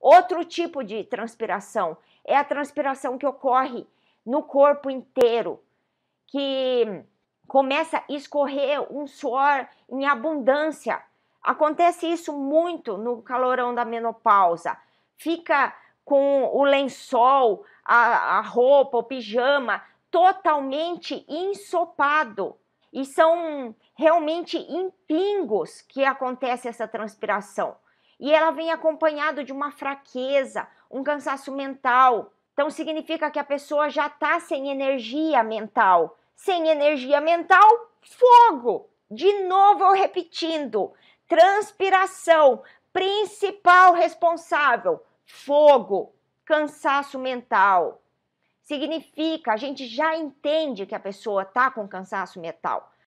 Outro tipo de transpiração é a transpiração que ocorre no corpo inteiro, que começa a escorrer um suor em abundância. Acontece isso muito no calorão da menopausa. Fica com o lençol, a, a roupa, o pijama totalmente ensopado. E são realmente em pingos que acontece essa transpiração. E ela vem acompanhado de uma fraqueza, um cansaço mental. Então significa que a pessoa já está sem energia mental. Sem energia mental, fogo. De novo eu repetindo, transpiração, principal responsável, fogo, cansaço mental. Significa, a gente já entende que a pessoa está com cansaço mental.